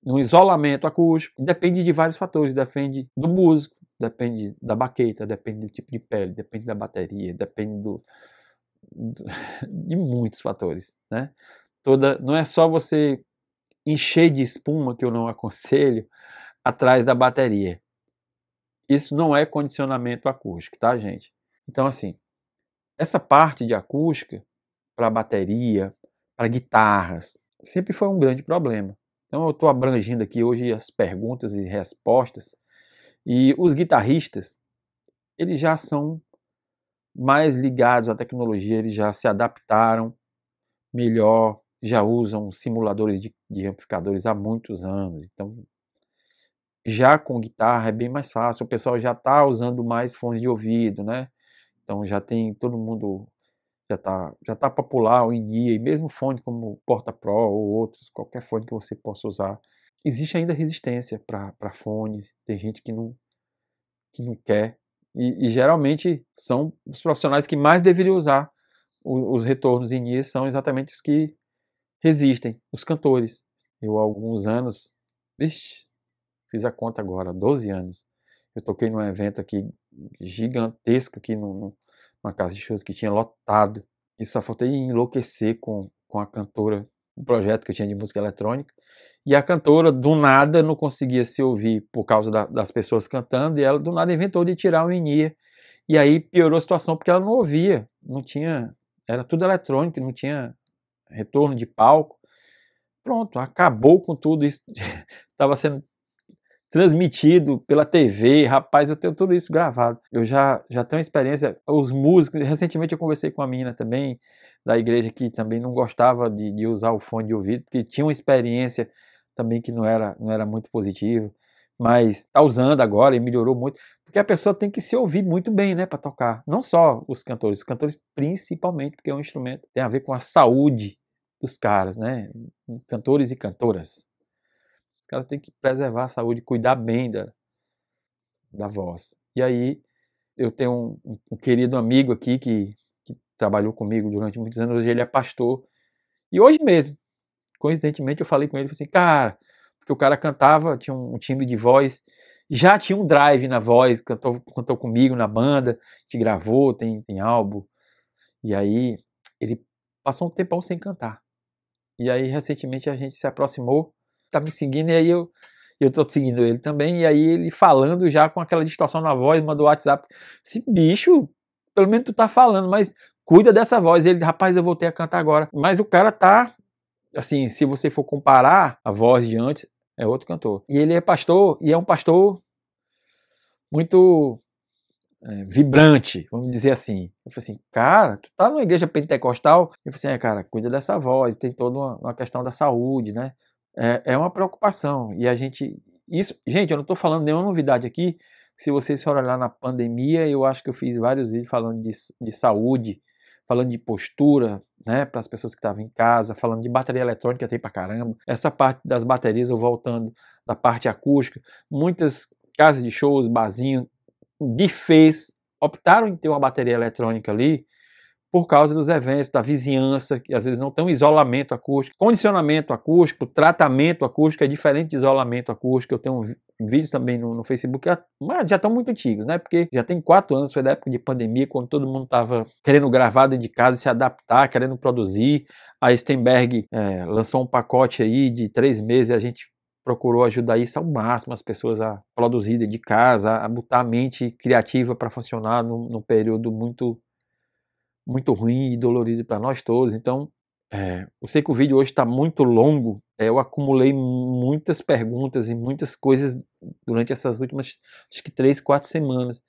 no isolamento acústico. Depende de vários fatores, depende do músico, depende da baqueta, depende do tipo de pele, depende da bateria, depende do, do, de muitos fatores, né? Toda, não é só você encher de espuma, que eu não aconselho, atrás da bateria. Isso não é condicionamento acústico, tá, gente? Então, assim, essa parte de acústica para bateria, para guitarras, sempre foi um grande problema. Então, eu estou abrangindo aqui hoje as perguntas e respostas e os guitarristas, eles já são mais ligados à tecnologia, eles já se adaptaram melhor, já usam simuladores de, de amplificadores há muitos anos. Então, já com guitarra é bem mais fácil, o pessoal já está usando mais fones de ouvido, né? Então já tem todo mundo já está já tá popular o in e mesmo fone como Porta Pro ou outros, qualquer fone que você possa usar existe ainda resistência para fones, tem gente que não, que não quer. E, e geralmente são os profissionais que mais deveriam usar o, os retornos em IE, são exatamente os que resistem, os cantores. Eu, há alguns anos, fiz a conta agora, 12 anos, eu toquei num evento aqui gigantesco, aqui num, numa casa de shows que tinha lotado, e só faltei enlouquecer com, com a cantora o projeto que eu tinha de música eletrônica. E a cantora, do nada, não conseguia se ouvir por causa da, das pessoas cantando, e ela, do nada, inventou de tirar o INIA. E aí piorou a situação, porque ela não ouvia, não tinha. Era tudo eletrônico, não tinha retorno de palco. Pronto, acabou com tudo isso. Estava sendo transmitido pela TV, rapaz, eu tenho tudo isso gravado. Eu já, já tenho experiência, os músicos, recentemente eu conversei com uma menina também, da igreja, que também não gostava de, de usar o fone de ouvido, que tinha uma experiência também que não era, não era muito positiva, mas está usando agora e melhorou muito, porque a pessoa tem que se ouvir muito bem, né, para tocar. Não só os cantores, os cantores principalmente, porque é um instrumento, tem a ver com a saúde dos caras, né, cantores e cantoras ela tem que preservar a saúde, cuidar bem da, da voz. E aí eu tenho um, um querido amigo aqui que, que, trabalhou comigo durante muitos anos, hoje ele é pastor. E hoje mesmo, coincidentemente, eu falei com ele, assim, cara, porque o cara cantava, tinha um, um timbre de voz, já tinha um drive na voz, cantou, cantou comigo na banda, te gravou, tem, tem álbum. E aí ele passou um tempão sem cantar. E aí recentemente a gente se aproximou tá me seguindo, e aí eu, eu tô seguindo ele também, e aí ele falando já com aquela distorção na voz, mandou WhatsApp, esse bicho, pelo menos tu tá falando, mas cuida dessa voz, e ele, rapaz, eu voltei a cantar agora, mas o cara tá, assim, se você for comparar a voz de antes, é outro cantor, e ele é pastor, e é um pastor muito é, vibrante, vamos dizer assim. Eu falei assim, cara, tu tá numa igreja pentecostal? Eu falei assim, é, cara, cuida dessa voz, tem toda uma, uma questão da saúde, né? é, é uma preocupação. E a gente. Isso, gente, eu não estou falando nenhuma novidade aqui. Se vocês forem olhar na pandemia, eu acho que eu fiz vários vídeos falando de, de saúde, falando de postura, né, para as pessoas que estavam em casa, falando de bateria eletrônica, tem para caramba. Essa parte das baterias, eu voltando da parte acústica, muitas casas de shows, barzinhos, fez optaram em ter uma bateria eletrônica ali por causa dos eventos, da vizinhança, que às vezes não tem um isolamento acústico. Condicionamento acústico, tratamento acústico é diferente de isolamento acústico. Eu tenho vídeos também no, no Facebook, mas já estão muito antigos, né? Porque já tem quatro anos, foi da época de pandemia, quando todo mundo estava querendo gravar dentro de casa, se adaptar, querendo produzir. A Stenberg é, lançou um pacote aí de três meses e a gente procurou ajudar isso ao máximo as pessoas a produzir de casa, a botar a mente criativa para funcionar num, num período muito muito ruim e dolorido para nós todos. Então, é, eu sei que o vídeo hoje está muito longo. É, eu acumulei muitas perguntas e muitas coisas durante essas últimas, acho que três, quatro semanas.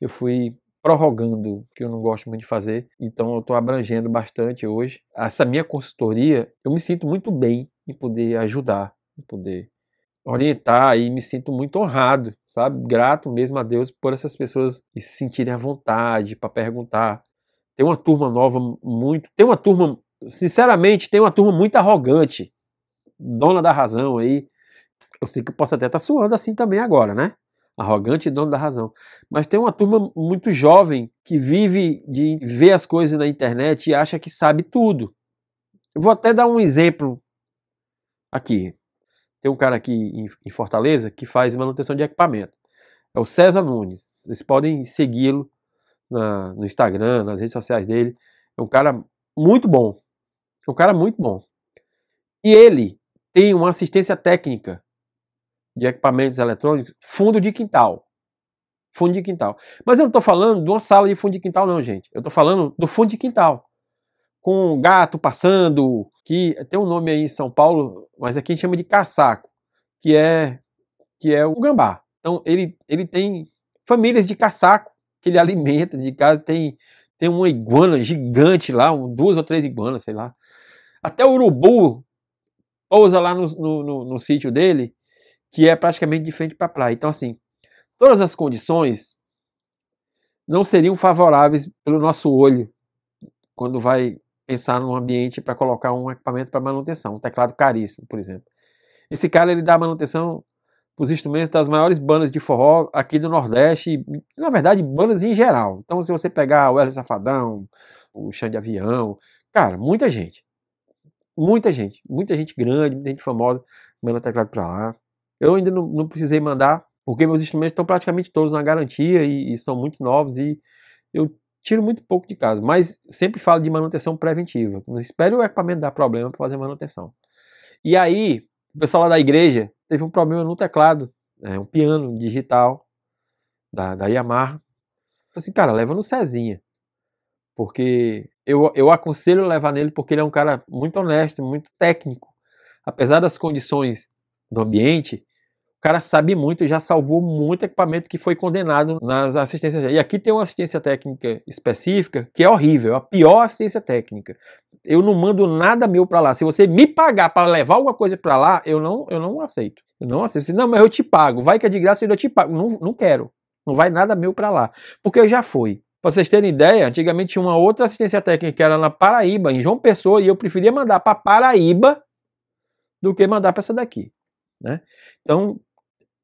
Eu fui prorrogando, que eu não gosto muito de fazer. Então, eu estou abrangendo bastante hoje. Essa minha consultoria, eu me sinto muito bem em poder ajudar, em poder orientar e me sinto muito honrado, sabe? Grato mesmo a Deus por essas pessoas se sentirem à vontade para perguntar tem uma turma nova muito. Tem uma turma, sinceramente, tem uma turma muito arrogante, dona da razão aí. Eu sei que eu posso até estar tá suando assim também agora, né? Arrogante e dono da razão. Mas tem uma turma muito jovem que vive de ver as coisas na internet e acha que sabe tudo. Eu vou até dar um exemplo aqui. Tem um cara aqui em Fortaleza que faz manutenção de equipamento. É o César Nunes. Vocês podem segui-lo na, no Instagram, nas redes sociais dele. É um cara muito bom. É um cara muito bom. E ele tem uma assistência técnica de equipamentos eletrônicos, fundo de quintal. Fundo de quintal. Mas eu não estou falando de uma sala de fundo de quintal, não, gente. Eu estou falando do fundo de quintal. Com um gato passando, que tem um nome aí em São Paulo, mas aqui é a gente chama de caçaco, que é, que é o gambá. Então ele, ele tem famílias de caçaco que ele alimenta de casa. Tem, tem uma iguana gigante lá, um, duas ou três iguanas, sei lá. Até o urubu pousa lá no, no, no, no sítio dele, que é praticamente de frente para a praia. Então, assim, todas as condições não seriam favoráveis pelo nosso olho quando vai pensar num ambiente para colocar um equipamento para manutenção, um teclado caríssimo, por exemplo. Esse cara ele dá manutenção os instrumentos das maiores bandas de forró aqui do Nordeste, na verdade, bandas em geral. Então, se você pegar o Hélio Safadão, o Xande Avião, cara, muita gente. Muita gente. Muita gente grande, muita gente famosa, manda teclado pra lá. Eu ainda não, não precisei mandar, porque meus instrumentos estão praticamente todos na garantia e, e são muito novos e eu tiro muito pouco de casa. Mas sempre falo de manutenção preventiva. Não espere o equipamento dar problema para fazer manutenção. E aí, o pessoal lá da igreja teve um problema no teclado, né, um piano digital da, da Yamaha. Falei assim, cara, leva no Cezinha, porque eu, eu aconselho levar nele porque ele é um cara muito honesto, muito técnico. Apesar das condições do ambiente, o cara sabe muito e já salvou muito equipamento que foi condenado nas assistências. E aqui tem uma assistência técnica específica que é horrível, é a pior assistência técnica. Eu não mando nada meu para lá. Se você me pagar para levar alguma coisa para lá, eu não, eu não aceito. Eu não aceito. Você, não, mas eu te pago. Vai que é de graça, eu te pago. Não, não quero. Não vai nada meu para lá. Porque eu já fui Para vocês terem ideia, antigamente tinha uma outra assistência técnica que era na Paraíba, em João Pessoa, e eu preferia mandar para Paraíba do que mandar para essa daqui. Né? Então,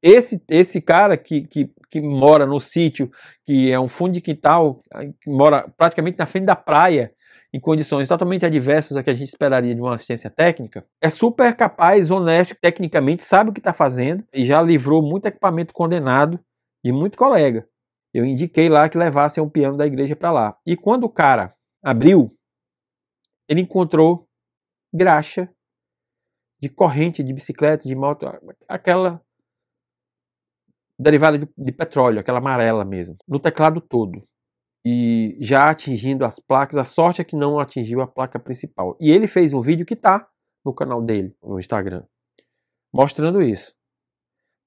esse, esse cara que, que, que mora no sítio, que é um fundo de quintal, que mora praticamente na frente da praia, em condições totalmente adversas à que a gente esperaria de uma assistência técnica, é super capaz, honesto, tecnicamente, sabe o que está fazendo e já livrou muito equipamento condenado e muito colega. Eu indiquei lá que levassem um piano da igreja para lá. E quando o cara abriu, ele encontrou graxa de corrente de bicicleta, de moto, aquela derivada de, de petróleo, aquela amarela mesmo, no teclado todo e já atingindo as placas. A sorte é que não atingiu a placa principal. E ele fez um vídeo que está no canal dele, no Instagram, mostrando isso.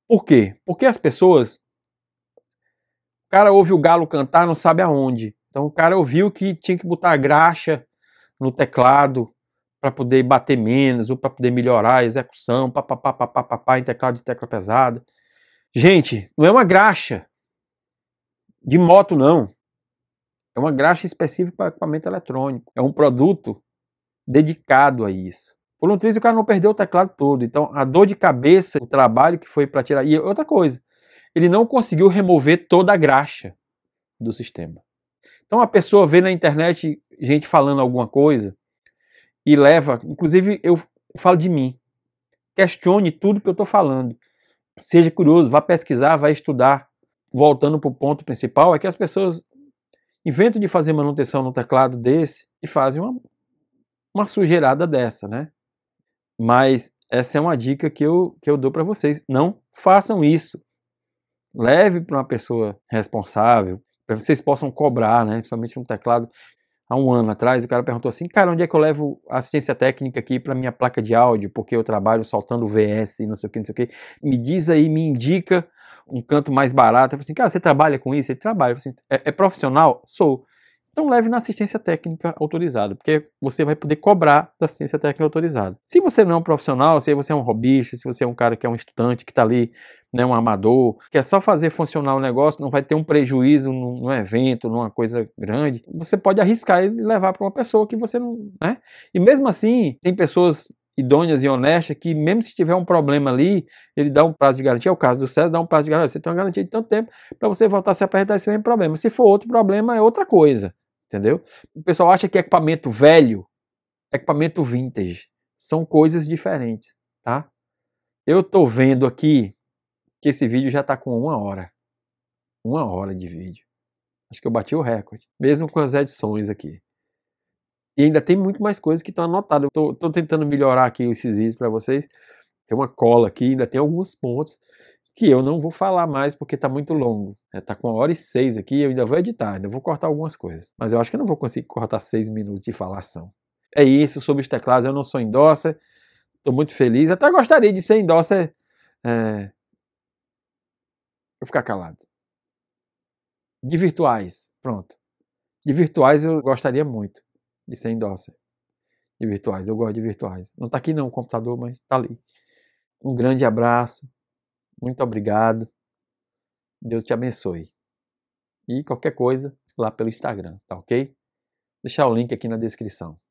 Por quê? Porque as pessoas. O cara ouve o galo cantar, não sabe aonde. Então o cara ouviu que tinha que botar a graxa no teclado para poder bater menos, ou para poder melhorar a execução, papapá, papapá, em teclado de tecla pesada. Gente, não é uma graxa de moto, não. É uma graxa específica para equipamento eletrônico. É um produto dedicado a isso. Por um triz, o cara não perdeu o teclado todo. Então, a dor de cabeça, o trabalho que foi para tirar. E outra coisa, ele não conseguiu remover toda a graxa do sistema. Então, a pessoa vê na internet gente falando alguma coisa e leva. Inclusive, eu falo de mim. Questione tudo que eu estou falando. Seja curioso, vá pesquisar, vá estudar. Voltando para o ponto principal, é que as pessoas inventam de fazer manutenção no teclado desse e fazem uma, uma sujeirada dessa, né? Mas essa é uma dica que eu, que eu dou para vocês. Não façam isso. Leve para uma pessoa responsável, para vocês possam cobrar, né? Principalmente um teclado há um ano atrás, o cara perguntou assim, cara, onde é que eu levo assistência técnica aqui para minha placa de áudio, porque eu trabalho soltando VS, não sei o que, não sei o que. Me diz aí, me indica um canto mais barato. Eu falei assim, cara, você trabalha com isso? Ele trabalha. Assim, é, é profissional? Sou. Então leve na assistência técnica autorizada, porque você vai poder cobrar da assistência técnica autorizada. Se você não é um profissional, se você é um robista, se você é um cara que é um estudante que está ali né, um amador, que é só fazer funcionar o negócio, não vai ter um prejuízo num, num evento, numa coisa grande. Você pode arriscar e levar para uma pessoa que você não. Né? E mesmo assim, tem pessoas idôneas e honestas que, mesmo se tiver um problema ali, ele dá um prazo de garantia. É o caso do César, dá um prazo de garantia. Você tem uma garantia de tanto tempo para você voltar a se apresentar esse mesmo problema. Se for outro problema, é outra coisa. Entendeu? O pessoal acha que é equipamento velho, é equipamento vintage, são coisas diferentes, tá? Eu tô vendo aqui que esse vídeo já está com uma hora. Uma hora de vídeo. Acho que eu bati o recorde, mesmo com as edições aqui. E ainda tem muito mais coisas que estão anotadas. Eu estou tentando melhorar aqui esses vídeos para vocês. Tem uma cola aqui, ainda tem alguns pontos que eu não vou falar mais porque está muito longo. Está é, com uma hora e seis aqui, eu ainda vou editar, ainda vou cortar algumas coisas. Mas eu acho que eu não vou conseguir cortar seis minutos de falação. É isso sobre os teclados. Eu não sou endosser, estou muito feliz. Até gostaria de ser endosser é, eu ficar calado. De virtuais, pronto. De virtuais eu gostaria muito de ser endosser. De virtuais, eu gosto de virtuais. Não está aqui não o computador, mas está ali. Um grande abraço. Muito obrigado. Deus te abençoe. E qualquer coisa lá pelo Instagram, tá ok? Vou deixar o link aqui na descrição.